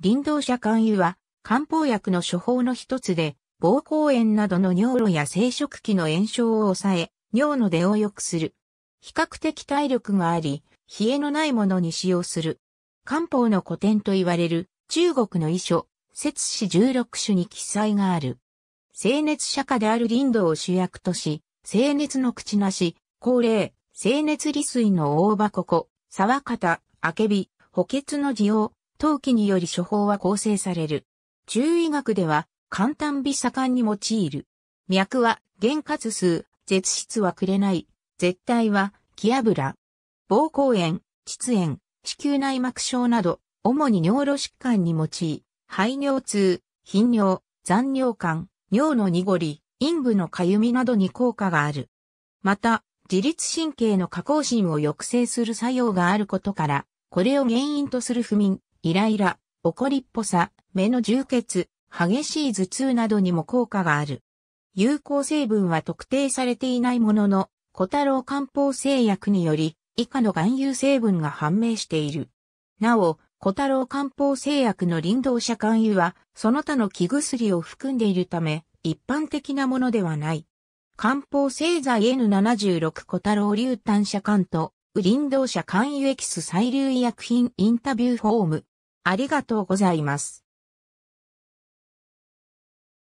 林道者肝油は、漢方薬の処方の一つで、膀胱炎などの尿路や生殖器の炎症を抑え、尿の出を良くする。比較的体力があり、冷えのないものに使用する。漢方の古典と言われる中国の遺書、摂氏16種に記載がある。清熱釈迦である林道を主役とし、清熱の口なし、高齢、清熱利水の大箱子、沢方、あけび、補欠の地王、陶器により処方は構成される。中医学では、簡単微盛んに用いる。脈は、原活数、絶質はくれない。絶対は、気油。膀胱炎、膣炎、子宮内膜症など、主に尿路疾患に用い、排尿痛、頻尿、残尿感、尿の濁り、陰部のかゆみなどに効果がある。また、自律神経の下工心を抑制する作用があることから、これを原因とする不眠、イライラ、怒りっぽさ、目の充血、激しい頭痛などにも効果がある。有効成分は特定されていないものの、小太郎漢方製薬により、以下の含有成分が判明している。なお、小太郎漢方製薬の林道者肝油は、その他の木薬を含んでいるため、一般的なものではない。漢方製剤 N76 小太郎硫炭社肝と林道社官輸エキス採流医薬品インタビューフォーム。ありがとうございます。